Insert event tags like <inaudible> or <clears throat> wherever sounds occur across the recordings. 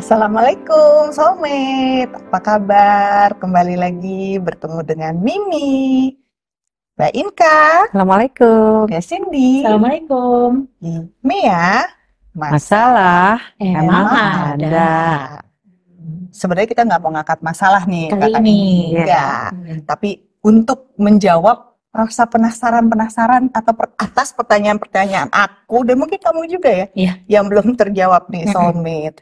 Assalamualaikum soulmate, apa kabar? Kembali lagi bertemu dengan Mimi, Mbak Inka. Assalamualaikum. Ya Cindy. Assalamualaikum. Mia, ya? masalah, masalah emang ada. ada. Sebenarnya kita nggak mau ngangkat masalah nih kali ini, ya. Tapi untuk menjawab rasa penasaran-penasaran atau per, atas pertanyaan-pertanyaan aku dan mungkin kamu juga ya, ya. yang belum terjawab nih soulmate.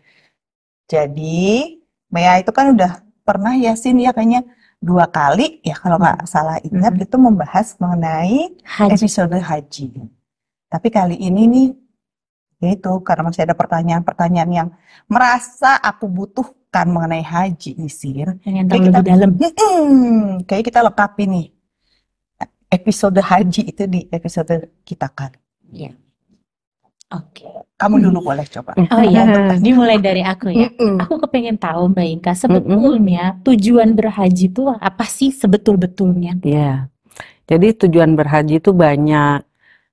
Jadi Mea itu kan udah pernah ya Sin ya kayaknya dua kali ya kalau nggak salah ingat hmm. itu membahas mengenai haji. episode haji. Tapi kali ini nih ya itu karena masih ada pertanyaan-pertanyaan yang merasa aku butuhkan mengenai haji nih Sir. kayak kita, dalam. kayak kita lengkapi nih episode haji itu di episode kita kan. Yeah. Oke. Okay. Kamu hmm. dulu boleh coba. Oh iya, <laughs> dimulai dari aku ya. Aku kepengen tahu Mbak Inka, sebetulnya tujuan berhaji itu apa sih sebetul-betulnya? Iya. Yeah. Jadi tujuan berhaji itu banyak.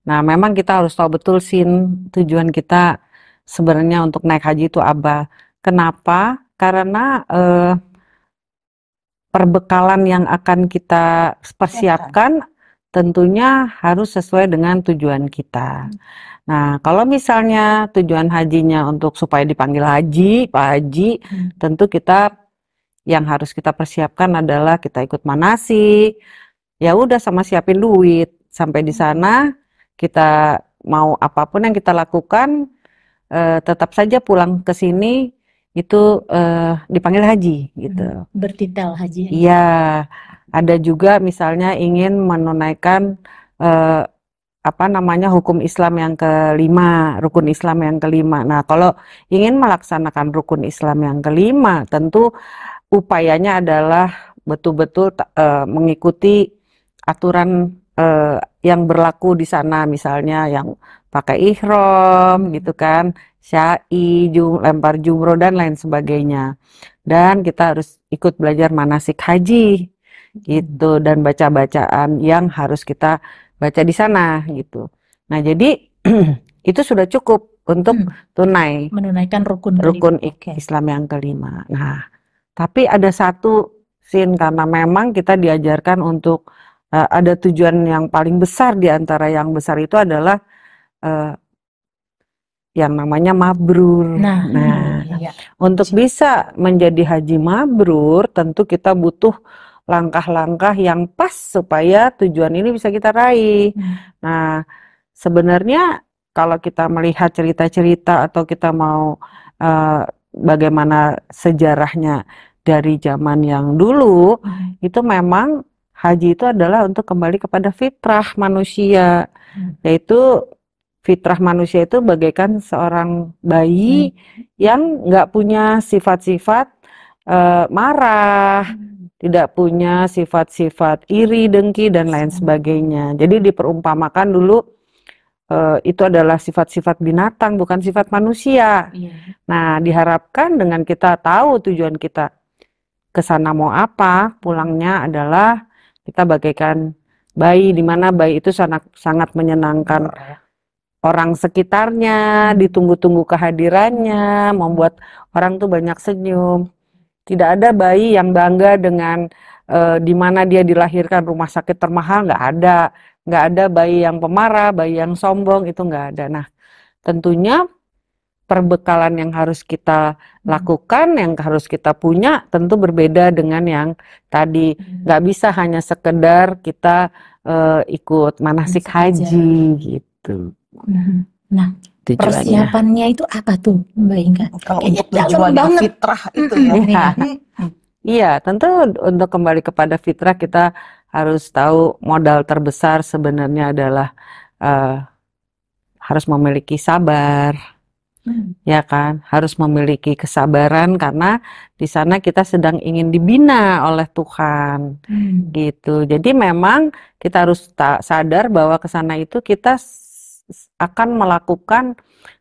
Nah, memang kita harus tahu betul sin tujuan kita sebenarnya untuk naik haji itu apa. Kenapa? Karena eh, perbekalan yang akan kita persiapkan tentunya harus sesuai dengan tujuan kita. Nah, kalau misalnya tujuan hajinya untuk supaya dipanggil haji, Pak Haji, hmm. tentu kita yang harus kita persiapkan adalah kita ikut manasi. Ya udah sama siapin duit. Sampai di hmm. sana kita mau apapun yang kita lakukan eh, tetap saja pulang ke sini itu uh, dipanggil haji gitu. Hmm, Bertitel haji. Iya. Ada juga misalnya ingin menunaikan uh, apa namanya hukum Islam yang kelima, rukun Islam yang kelima. Nah, kalau ingin melaksanakan rukun Islam yang kelima, tentu upayanya adalah betul-betul uh, mengikuti aturan uh, yang berlaku di sana misalnya yang pakai ihrom gitu kan syai jum, lempar jumroh dan lain sebagainya dan kita harus ikut belajar manasik haji gitu hmm. dan baca bacaan yang harus kita baca di sana gitu nah jadi <clears throat> itu sudah cukup untuk hmm. tunai menunaikan rukun rukun kelima. Islam yang kelima nah tapi ada satu sin karena memang kita diajarkan untuk uh, ada tujuan yang paling besar di antara yang besar itu adalah uh, yang namanya mabrur. Nah, nah iya. untuk bisa menjadi haji mabrur, tentu kita butuh langkah-langkah yang pas supaya tujuan ini bisa kita raih. Hmm. Nah, sebenarnya kalau kita melihat cerita-cerita atau kita mau uh, bagaimana sejarahnya dari zaman yang dulu, hmm. itu memang haji itu adalah untuk kembali kepada fitrah manusia, hmm. yaitu fitrah manusia itu bagaikan seorang bayi hmm. yang nggak punya sifat-sifat uh, marah, hmm. tidak punya sifat-sifat iri, dengki dan lain hmm. sebagainya. Jadi diperumpamakan dulu uh, itu adalah sifat-sifat binatang bukan sifat manusia. Iya. Nah, diharapkan dengan kita tahu tujuan kita ke sana mau apa, pulangnya adalah kita bagaikan bayi di mana bayi itu sangat sangat menyenangkan orang sekitarnya, ditunggu-tunggu kehadirannya, membuat orang tuh banyak senyum. Tidak ada bayi yang bangga dengan e, di mana dia dilahirkan rumah sakit termahal nggak ada, nggak ada bayi yang pemarah, bayi yang sombong itu nggak ada. Nah, tentunya perbekalan yang harus kita lakukan, yang harus kita punya tentu berbeda dengan yang tadi. Nggak bisa hanya sekedar kita e, ikut manasik haji gitu. gitu. Mm-hmm. Nah, tujuannya. persiapannya itu apa tuh Mbak Inga? Kalau untuk tujuan banget. fitrah itu ya. Iya. iya, tentu untuk kembali kepada fitrah kita harus tahu modal terbesar sebenarnya adalah uh, harus memiliki sabar. Hmm. Ya kan, harus memiliki kesabaran karena di sana kita sedang ingin dibina oleh Tuhan, hmm. gitu. Jadi memang kita harus sadar bahwa ke sana itu kita akan melakukan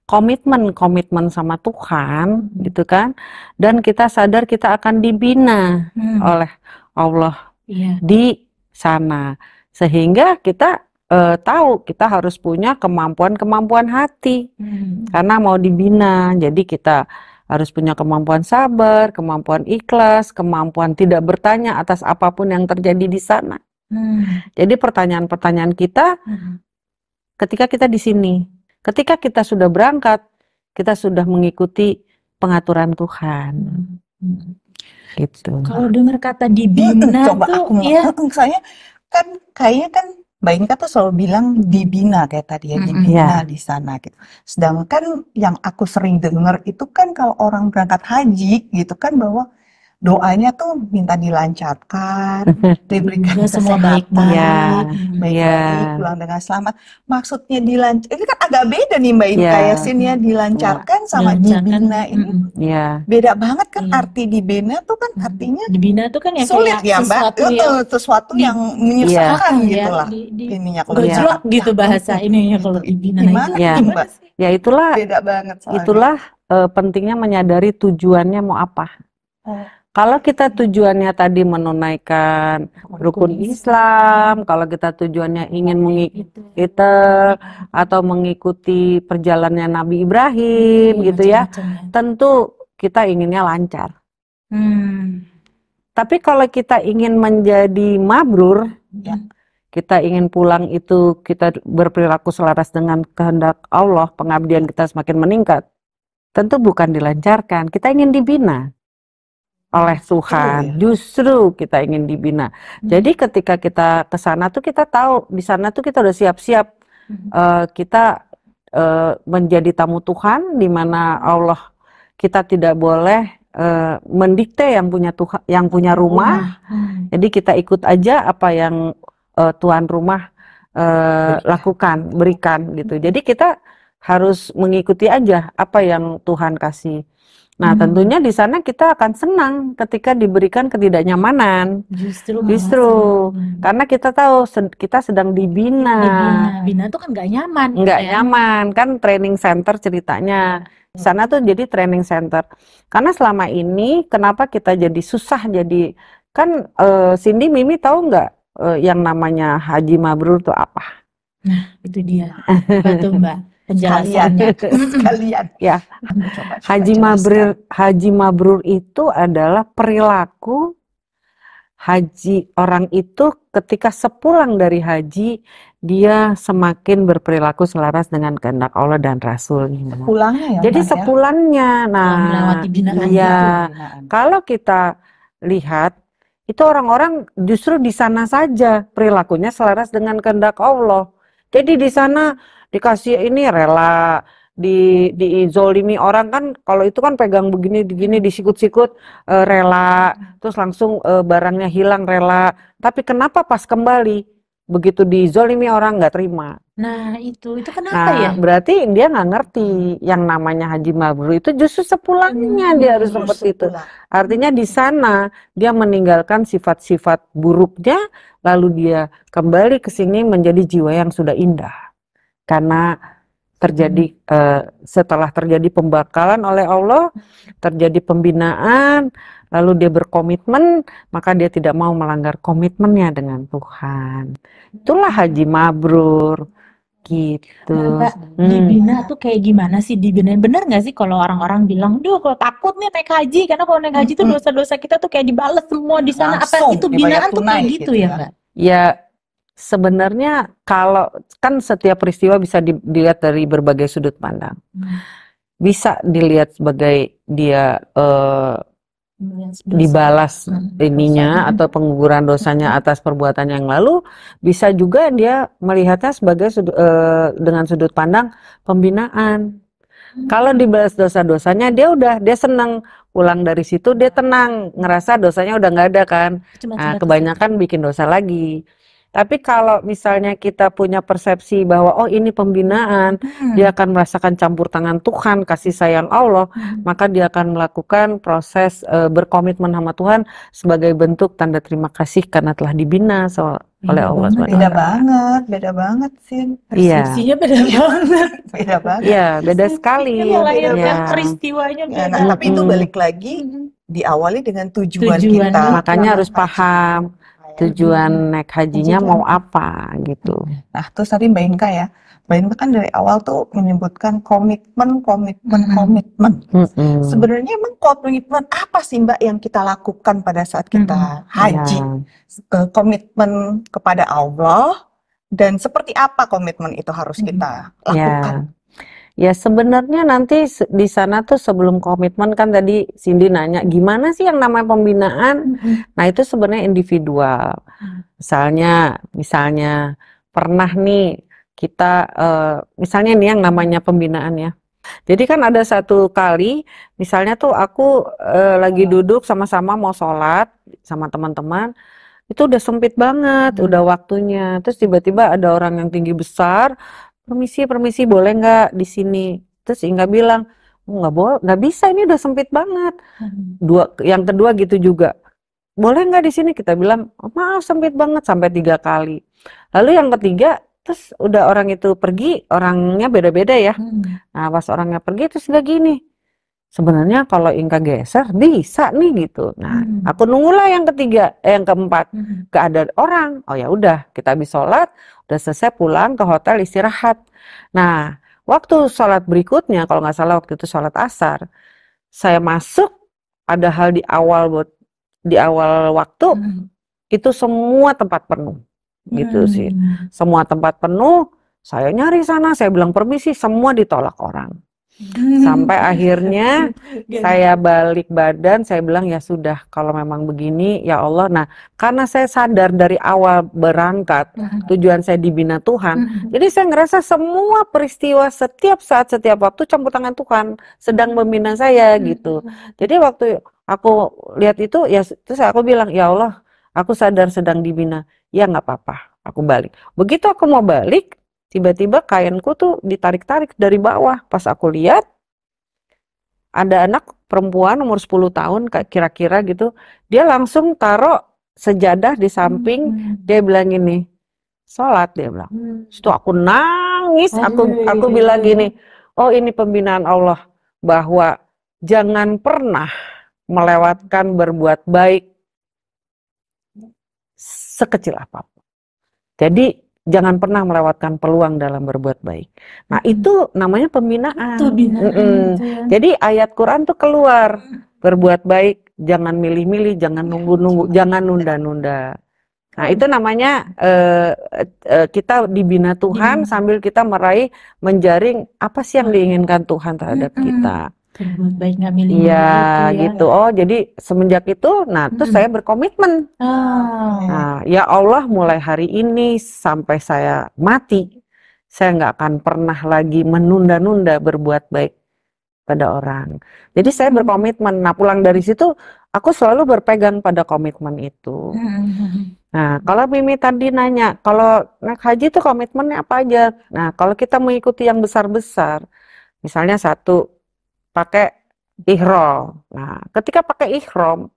komitmen-komitmen sama Tuhan hmm. gitu kan dan kita sadar kita akan dibina hmm. oleh Allah yeah. di sana sehingga kita uh, tahu kita harus punya kemampuan-kemampuan hati hmm. karena mau dibina jadi kita harus punya kemampuan sabar, kemampuan ikhlas, kemampuan tidak bertanya atas apapun yang terjadi di sana. Hmm. Jadi pertanyaan-pertanyaan kita hmm ketika kita di sini. Ketika kita sudah berangkat, kita sudah mengikuti pengaturan Tuhan. Gitu. Kalau dengar kata dibina eh, eh, Coba tuh, aku ya. Eh, saya kan kayaknya kan Mbak Inka tuh selalu bilang dibina kayak tadi ya, dibina mm -hmm. di sana gitu. Sedangkan yang aku sering dengar itu kan kalau orang berangkat haji gitu kan bahwa doanya tuh minta dilancarkan, <laughs> iya, diberikan ya, semua baik ya, baik ya. pulang dengan selamat. Maksudnya dilancarkan, ini kan agak beda nih Mbak Ika iya. ya, ya dilancarkan ya. sama dilancarkan. dibina ini. Ya. Beda banget kan ya. arti dibina tuh kan artinya dibina tuh kan yang sulit ya Mbak, itu sesuatu yang menyusahkan ya. gitu lah. Di, di, ininya kalau ya. gitu bahasa ya kalau dibina. Gimana, ya. Mbak? Ya itulah. Beda banget Itulah uh, pentingnya menyadari tujuannya mau apa. Oh kalau kita tujuannya tadi menunaikan rukun Islam, kalau kita tujuannya ingin mengikuti atau mengikuti perjalanannya Nabi Ibrahim iya, gitu ya, ya, tentu kita inginnya lancar. Hmm. Tapi kalau kita ingin menjadi mabrur, ya. kita ingin pulang itu kita berperilaku selaras dengan kehendak Allah, pengabdian kita semakin meningkat. Tentu bukan dilancarkan, kita ingin dibina oleh Tuhan. Oh, iya. Justru kita ingin dibina. Hmm. Jadi ketika kita ke sana tuh kita tahu di sana tuh kita udah siap-siap hmm. uh, kita uh, menjadi tamu Tuhan di mana Allah kita tidak boleh uh, mendikte yang punya Tuhan yang punya rumah. Hmm. Jadi kita ikut aja apa yang uh, tuan rumah uh, berikan. lakukan, berikan gitu. Hmm. Jadi kita harus mengikuti aja apa yang Tuhan kasih Nah, hmm. tentunya di sana kita akan senang ketika diberikan ketidaknyamanan. Justru, justru hmm. karena kita tahu kita sedang dibina. Dibina, bina itu kan nggak nyaman. Gitu nggak ya? nyaman, kan training center ceritanya. Di iya. sana tuh jadi training center. Karena selama ini kenapa kita jadi susah jadi kan uh, Cindy Mimi tahu nggak uh, yang namanya Haji Mabrur tuh apa? Nah, itu dia. Batu Mbak penjelasannya ya, <laughs> ya. Haji Mabrur Haji Mabrur itu adalah perilaku haji orang itu ketika sepulang dari haji dia semakin berperilaku selaras dengan kehendak Allah dan Rasul. Sepulangnya ya. Jadi sepulangnya, ya? nah, iya, gitu, kalau kita lihat itu orang-orang justru di sana saja perilakunya selaras dengan kehendak Allah. Jadi di sana dikasih ini rela di diizolimi orang kan kalau itu kan pegang begini begini disikut-sikut e, rela terus langsung e, barangnya hilang rela tapi kenapa pas kembali begitu diizolimi orang nggak terima nah itu itu kenapa nah, ya berarti dia nggak ngerti yang namanya haji mabrur itu justru sepulangnya hmm, dia harus seperti sepulang. itu artinya di sana dia meninggalkan sifat-sifat buruknya lalu dia kembali ke sini menjadi jiwa yang sudah indah karena terjadi hmm. uh, setelah terjadi pembakalan oleh Allah, terjadi pembinaan, lalu dia berkomitmen, maka dia tidak mau melanggar komitmennya dengan Tuhan. Itulah hmm. haji mabrur gitu. Nah, Mbak, hmm. dibina tuh kayak gimana sih dibina? Bener nggak sih kalau orang-orang bilang, duh kalau takut nih naik haji karena kalau naik haji tuh hmm. dosa-dosa kita tuh kayak dibalas semua di sana. Apa itu binaan tuh kayak gitu, gitu ya, kan. Mbak? Ya sebenarnya kalau kan setiap peristiwa bisa dilihat dari berbagai sudut pandang. Hmm. Bisa dilihat sebagai dia uh, dibalas hmm, ininya hmm. atau pengguguran dosanya atas perbuatan yang lalu, bisa juga dia melihatnya sebagai sudu, uh, eh, dengan sudut pandang pembinaan. Kalau dibalas dosa-dosanya dia udah dia senang pulang dari situ dia tenang ngerasa dosanya udah nggak ada kan. nah, kebanyakan bikin dosa lagi. Tapi kalau misalnya kita punya persepsi bahwa oh ini pembinaan, hmm. dia akan merasakan campur tangan Tuhan, kasih sayang Allah, hmm. maka dia akan melakukan proses e, berkomitmen sama Tuhan sebagai bentuk tanda terima kasih karena telah dibina ya, oleh beda iya Allah Beda banget, beda banget sih. Iya. Persepsinya beda iya. banget. <laughs> beda banget. Iya, beda sekali. Melahirkan peristiwanya. Ya, nah, -hmm. tapi itu balik lagi diawali dengan tujuan, tujuan kita. Makanya harus paham tujuan hmm. naik hajinya Haji mau apa gitu. Nah terus tadi Mbak Inka ya, Mbak Inka kan dari awal tuh menyebutkan komitmen, komitmen, hmm. komitmen. Hmm. Sebenarnya emang komitmen apa sih Mbak yang kita lakukan pada saat kita hmm. haji? Ya. Komitmen kepada Allah dan seperti apa komitmen itu harus hmm. kita iya. lakukan? Ya. Ya sebenarnya nanti di sana tuh sebelum komitmen kan tadi Cindy nanya gimana sih yang namanya pembinaan? Nah itu sebenarnya individual. Ah. Misalnya, misalnya pernah nih kita, uh, misalnya nih yang namanya pembinaan ya. Jadi kan ada satu kali, misalnya tuh aku uh, lagi duduk sama-sama mau sholat sama teman-teman, itu udah sempit banget, hmm. udah waktunya. Terus tiba-tiba ada orang yang tinggi besar, permisi permisi boleh nggak di sini terus Inga bilang oh, nggak boleh nggak bisa ini udah sempit banget hmm. dua yang kedua gitu juga boleh nggak di sini kita bilang oh, maaf sempit banget sampai tiga kali lalu yang ketiga terus udah orang itu pergi orangnya beda-beda ya hmm. nah pas orangnya pergi terus nggak gini sebenarnya kalau Inka geser bisa nih gitu nah hmm. aku nunggulah yang ketiga eh, yang keempat hmm. orang oh ya udah kita habis sholat Udah selesai pulang ke hotel istirahat. Nah, waktu sholat berikutnya, kalau nggak salah waktu itu sholat asar, saya masuk, ada hal di awal buat di awal waktu, hmm. itu semua tempat penuh. Gitu hmm. sih. Semua tempat penuh, saya nyari sana, saya bilang permisi, semua ditolak orang. Sampai <laughs> akhirnya saya balik badan, saya bilang ya sudah kalau memang begini ya Allah. Nah, karena saya sadar dari awal berangkat tujuan saya dibina Tuhan. Jadi saya ngerasa semua peristiwa setiap saat setiap waktu campur tangan Tuhan sedang membina saya gitu. Jadi waktu aku lihat itu ya terus aku bilang ya Allah, aku sadar sedang dibina. Ya nggak apa-apa, aku balik. Begitu aku mau balik, tiba-tiba kainku tuh ditarik-tarik dari bawah. Pas aku lihat ada anak perempuan umur 10 tahun kira-kira gitu, dia langsung taruh sejadah di samping hmm. dia bilang gini, sholat dia bilang. Hmm. aku nangis, aku aku bilang gini, "Oh, ini pembinaan Allah bahwa jangan pernah melewatkan berbuat baik sekecil apapun." Jadi jangan pernah melewatkan peluang dalam berbuat baik. Nah hmm. itu namanya pembinaan. Itu binaan, ya. Jadi ayat Quran tuh keluar hmm. berbuat baik, jangan milih-milih, jangan iya, nunggu-nunggu, jangan nunda-nunda. Nah itu namanya uh, uh, kita dibina Tuhan hmm. sambil kita meraih menjaring apa sih yang diinginkan Tuhan terhadap hmm. kita berbuat baik nggak milih iya ya? gitu, ya. oh jadi semenjak itu nah terus hmm. saya berkomitmen oh. nah ya Allah mulai hari ini sampai saya mati saya nggak akan pernah lagi menunda-nunda berbuat baik pada orang jadi saya hmm. berkomitmen nah pulang dari situ aku selalu berpegang pada komitmen itu hmm. Nah, kalau Mimi tadi nanya, kalau naik haji itu komitmennya apa aja? Nah, kalau kita mengikuti yang besar-besar, misalnya satu, pakai ihrom. Nah, ketika pakai ihrom,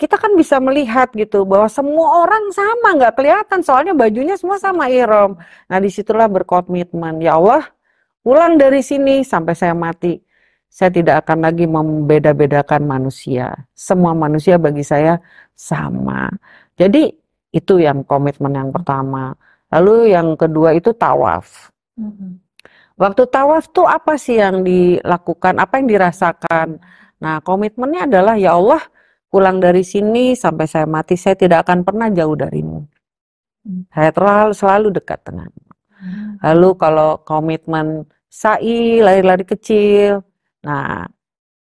kita kan bisa melihat gitu bahwa semua orang sama nggak kelihatan soalnya bajunya semua sama ihrom. Nah, disitulah berkomitmen ya Allah pulang dari sini sampai saya mati. Saya tidak akan lagi membeda-bedakan manusia. Semua manusia bagi saya sama. Jadi itu yang komitmen yang pertama. Lalu yang kedua itu tawaf. Mm -hmm Waktu tawaf tuh apa sih yang dilakukan? Apa yang dirasakan? Nah, komitmennya adalah ya Allah, pulang dari sini sampai saya mati saya tidak akan pernah jauh darimu. Hmm. Saya terlalu selalu dekat dengan. Hmm. Lalu kalau komitmen sa'i, lari-lari kecil. Nah,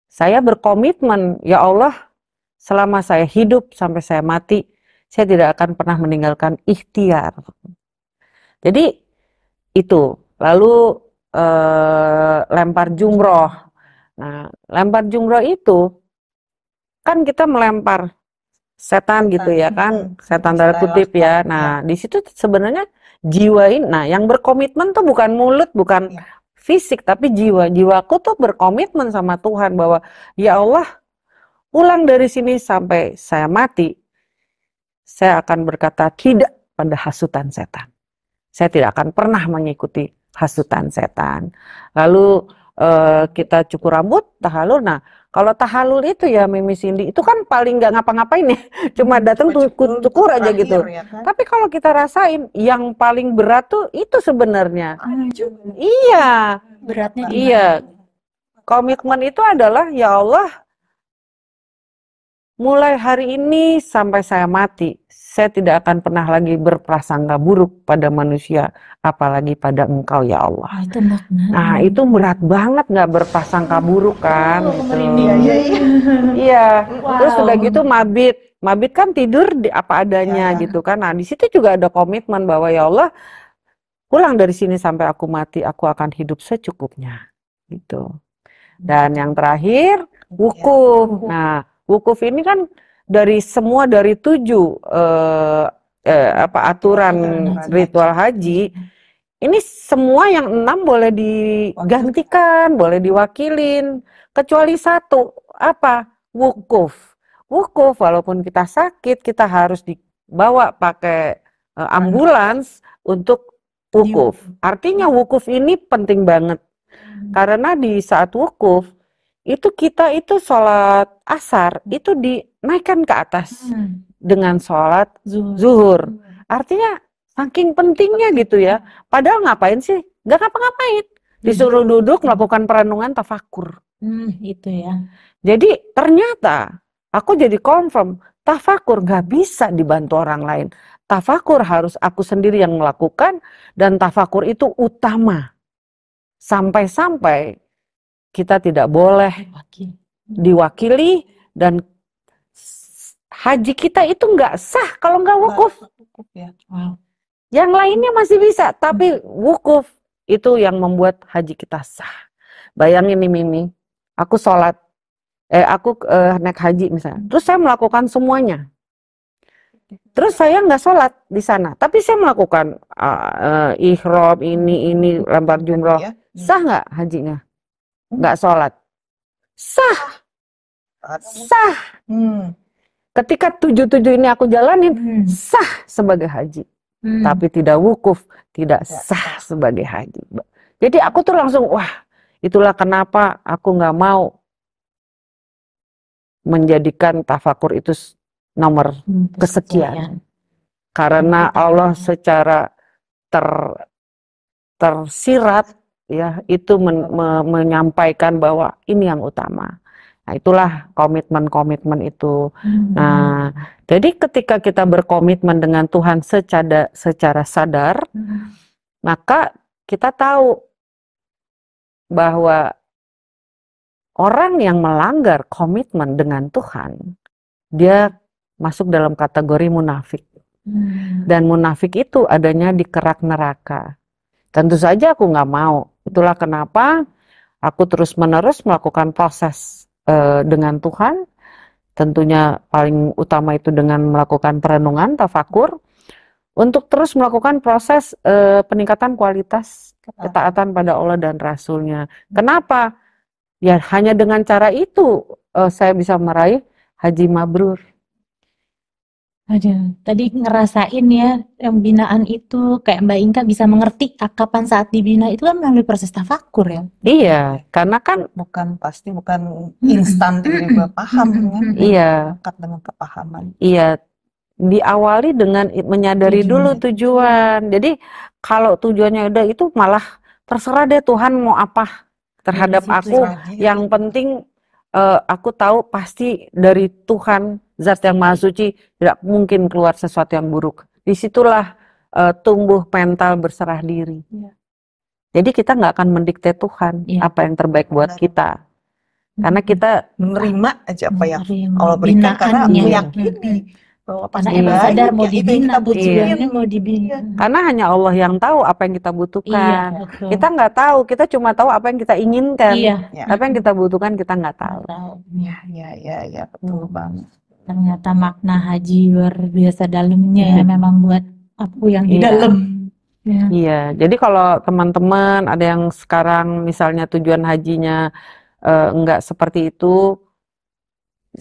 saya berkomitmen, ya Allah, selama saya hidup sampai saya mati, saya tidak akan pernah meninggalkan ikhtiar. Jadi itu. Lalu eh, lempar jumroh. Nah, lempar jumroh itu kan kita melempar setan, gitu ya kan, setan tanda kutip ya. Nah, ya. di situ sebenarnya jiwa ini. Nah, yang berkomitmen tuh bukan mulut, bukan iya. fisik, tapi jiwa. Jiwaku tuh berkomitmen sama Tuhan bahwa ya Allah, pulang dari sini sampai saya mati, saya akan berkata tidak pada hasutan setan. Saya tidak akan pernah mengikuti hasutan setan. Lalu uh, kita cukur rambut, tahalul. Nah, kalau tahalul itu ya Mimi Cindy itu kan paling nggak ngapa-ngapain ya, <laughs> cuma iya, datang cukur, cukur aja gitu. Ya kan? Tapi kalau kita rasain yang paling berat tuh itu sebenarnya. Ah, iya. iya. Beratnya gimana? Iya. Komitmen itu adalah ya Allah mulai hari ini sampai saya mati saya tidak akan pernah lagi berprasangka buruk pada manusia, apalagi pada Engkau ya Allah. Oh, itu makna. Nah itu berat banget nggak berprasangka buruk kan? Oh, gitu. Ya. Iya, iya, ya. Wow. Terus sudah gitu mabit, mabit kan tidur di apa adanya ya. gitu kan. Nah di situ juga ada komitmen bahwa ya Allah, pulang dari sini sampai aku mati, aku akan hidup secukupnya gitu. Hmm. Dan yang terakhir ya. wukuf. Nah wukuf ini kan dari semua dari tujuh eh, eh, apa aturan ritual haji hmm. ini semua yang enam boleh digantikan, boleh diwakilin, kecuali satu apa wukuf. Wukuf walaupun kita sakit kita harus dibawa pakai eh, ambulans untuk wukuf. Artinya wukuf ini penting banget hmm. karena di saat wukuf itu kita itu sholat asar itu dinaikkan ke atas hmm. dengan sholat zuhur. zuhur. Artinya saking pentingnya gitu ya. Padahal ngapain sih? Gak ngapa-ngapain. Hmm. Disuruh duduk melakukan perenungan tafakur. Hmm, itu ya. Jadi ternyata aku jadi confirm tafakur gak bisa dibantu orang lain. Tafakur harus aku sendiri yang melakukan dan tafakur itu utama. Sampai-sampai kita tidak boleh diwakili dan haji kita itu nggak sah kalau nggak wukuf. Ya. Yang lainnya masih bisa, tapi wukuf itu yang membuat haji kita sah. Bayangin nih Mimi, aku sholat, eh aku eh, naik haji misalnya, terus saya melakukan semuanya. Terus saya nggak sholat di sana, tapi saya melakukan uh, uh, ihram ini ini lempar jumroh, iya. sah nggak hajinya? nggak sholat sah sah hmm. ketika tujuh tujuh ini aku jalanin hmm. sah sebagai haji hmm. tapi tidak wukuf tidak ya. sah sebagai haji jadi aku tuh langsung wah itulah kenapa aku nggak mau menjadikan tafakur itu nomor hmm, kesekian karena Allah secara ter tersirat ya itu men, me, menyampaikan bahwa ini yang utama. Nah, itulah komitmen-komitmen itu. Hmm. Nah, jadi ketika kita berkomitmen dengan Tuhan secara secara sadar, hmm. maka kita tahu bahwa orang yang melanggar komitmen dengan Tuhan, dia masuk dalam kategori munafik. Hmm. Dan munafik itu adanya di kerak neraka. Tentu saja aku nggak mau Itulah kenapa aku terus-menerus melakukan proses e, dengan Tuhan. Tentunya paling utama itu dengan melakukan perenungan, tafakur. Untuk terus melakukan proses e, peningkatan kualitas ketaatan pada Allah dan Rasulnya. Kenapa? Ya hanya dengan cara itu e, saya bisa meraih haji mabrur. Aduh, tadi ngerasain ya, yang binaan itu kayak Mbak Inka bisa mengerti ah, kapan saat dibina itu kan melalui proses tafakur ya? Iya, karena kan bukan pasti bukan instan tiba-tiba paham kan, Iya. Dekat dengan kepahaman. Iya, diawali dengan menyadari menyadari dulu tujuan. Jadi, kalau tujuannya udah itu malah terserah deh Tuhan mau apa iya terhadap aku, yang penting uh, aku tahu pasti dari Tuhan zat yang maha suci tidak mungkin keluar sesuatu yang buruk. Disitulah uh, tumbuh mental berserah diri. Ya. Jadi kita nggak akan mendikte Tuhan ya. apa yang terbaik buat Benar. kita. Karena hmm. kita menerima aja apa yang Allah berikan karena aku yakin bahwa pas karena emang mau dibina kita iya. mau dibina iya. karena hanya Allah yang tahu apa yang kita butuhkan iya, kita nggak tahu kita cuma tahu apa yang kita inginkan iya. iya. apa yang kita butuhkan kita nggak tahu. Iya, ya ya ya betul hmm. banget ternyata makna haji luar biasa dalamnya ya memang buat aku yang di dalam Iya. iya, jadi kalau teman-teman ada yang sekarang misalnya tujuan hajinya Uh, eh, enggak seperti itu,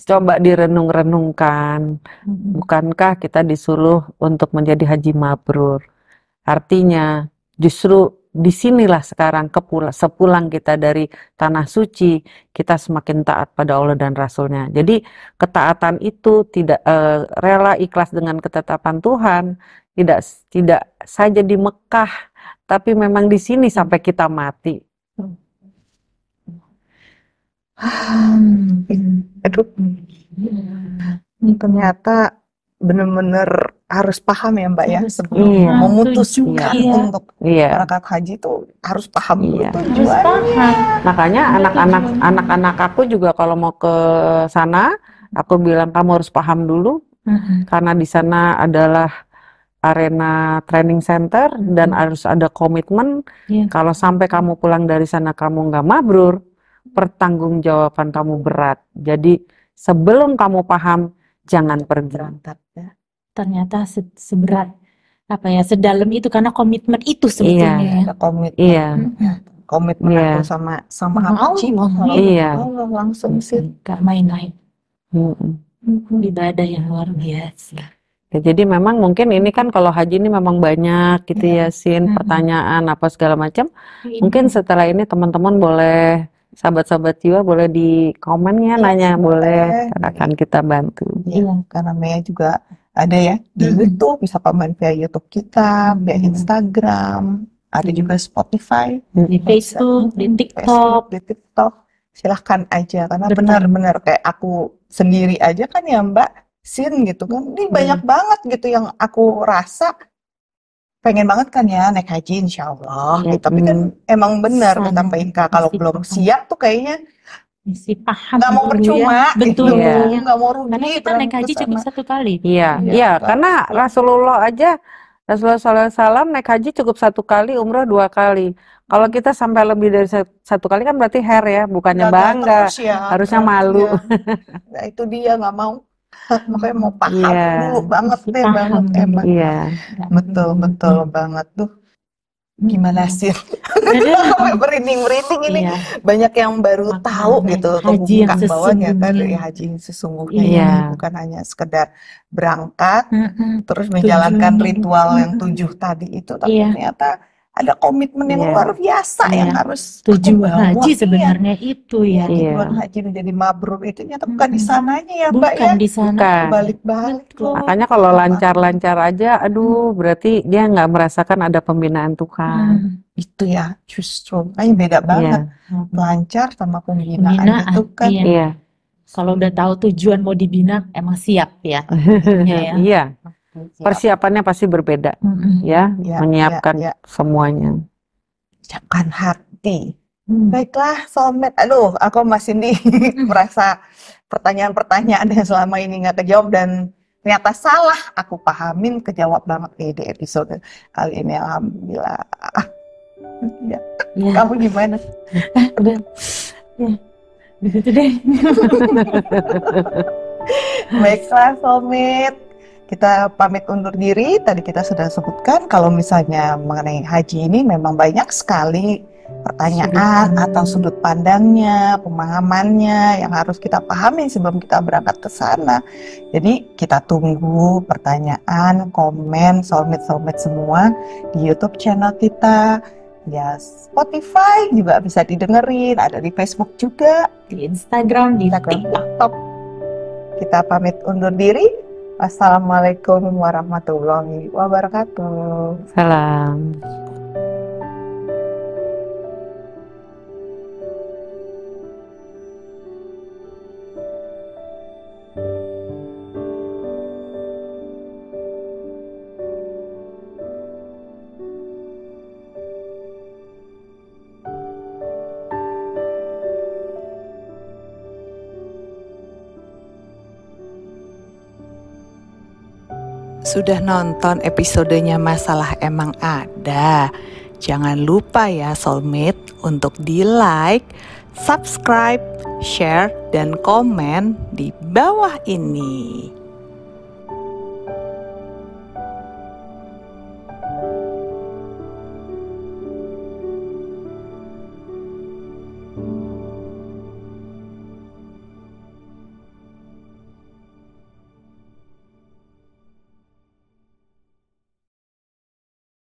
coba direnung-renungkan. Mm-hmm. Bukankah kita disuruh untuk menjadi haji mabrur? Artinya justru disinilah sekarang kepula, sepulang kita dari tanah suci kita semakin taat pada Allah dan Rasulnya jadi ketaatan itu tidak eh, rela ikhlas dengan ketetapan Tuhan tidak tidak saja di Mekah tapi memang di sini sampai kita mati aduh ternyata benar-benar harus paham ya mbak ya sebelum iya, memutuskan iya. untuk iya. haji itu harus paham iya. dulu makanya anak-anak anak-anak aku juga kalau mau ke sana aku bilang kamu harus paham dulu uh mm-hmm. -huh. karena di sana adalah arena training center dan mm-hmm. harus ada komitmen yeah. kalau sampai kamu pulang dari sana kamu nggak mabrur pertanggungjawaban kamu berat. Jadi sebelum kamu paham, jangan pergi. Ya. Ternyata se seberat apa ya sedalam itu karena komitmen itu sebetulnya. Iya. Ya. Komitmen. Iya. Mm-hmm. Komitmen iya. aku sama sama Allah, Allah, iya. Allah langsung sih. Gak main-main. Mm -mm. Ibadah yang luar biasa. Ya, jadi memang mungkin ini kan kalau haji ini memang banyak gitu ya, ya sin pertanyaan apa segala macam. Iya. Mungkin setelah ini teman-teman boleh sahabat-sahabat jiwa boleh di komen ya, iya, nanya iya, boleh, ya. akan kita bantu. Iya, karena Mea juga ada ya di hmm. YouTube, bisa komen via YouTube kita, hmm. via Instagram, ada juga Spotify, hmm. di Facebook, di TikTok, di TikTok. Silahkan aja karena benar-benar kayak aku sendiri aja kan ya Mbak Sin gitu kan, ini iya. banyak banget gitu yang aku rasa pengen banget kan ya naik haji insya Allah ya, tapi kan emang benar kata Pak Inka kalau belum belum siap tuh kayaknya masih paham nggak mau ya. percuma ya, betul gitu. ya. nggak mau rugi karena kita naik haji cuma satu kali iya iya ya, karena Rasulullah aja Rasulullah SAW naik haji cukup satu kali, umroh dua kali. Kalau kita sampai lebih dari satu kali kan berarti hair ya, bukannya Gak bangga, ya, harusnya malu. Ya. <laughs> Nah, itu dia nggak mau. <laughs> makanya mau paham yeah. dulu banget deh paham. banget emang yeah. betul hmm. betul banget tuh gimana hmm. sih <laughs> merinding merinding ini yeah. banyak yang baru Maka tahu gitu bukan bawahnya kan ya haji sesungguhnya yeah. ini iya. bukan hanya sekedar berangkat mm -hmm. terus menjalankan tujuh. ritual yang tujuh tadi itu tapi yeah. ternyata ada komitmen yang yeah. luar biasa yeah. yang harus tujuan haji sebenarnya itu ya tujuan iya, iya. yeah. haji menjadi mabrur itu ternyata bukan hmm. di sananya ya bukan mbak ya di sana balik balik makanya kalau lancar-lancar aja aduh berarti dia nggak merasakan ada pembinaan Tuhan hmm. itu ya justru kayak beda iya. banget yeah. Hmm. lancar sama pembinaan, pembinaan itu kan iya. Iya. kalau udah tahu tujuan mau dibina emang siap ya <laughs> iya ya persiapannya pasti berbeda hmm. ya, ya menyiapkan ya, ya. semuanya siapkan hati hmm. baiklah somet aduh aku masih <laughs> nih merasa pertanyaan-pertanyaan yang selama ini nggak kejawab dan ternyata salah aku pahamin kejawab banget nih di episode kali ini alhamdulillah <laughs> ya. ya. kamu gimana eh, ya. Gitu deh <laughs> baiklah somet kita pamit undur diri. Tadi kita sudah sebutkan kalau misalnya mengenai haji ini memang banyak sekali pertanyaan sudut atau sudut pandangnya, pemahamannya yang harus kita pahami sebelum kita berangkat ke sana. Jadi kita tunggu pertanyaan, komen, soulmate-soulmate semua di YouTube channel kita. Ya, Spotify juga bisa didengerin, ada di Facebook juga, di Instagram, di Instagram. TikTok. Kita pamit undur diri. Assalamualaikum warahmatullahi wabarakatuh. Salam. Sudah nonton episodenya Masalah Emang Ada? Jangan lupa ya soulmate untuk di like, subscribe, share, dan komen di bawah ini.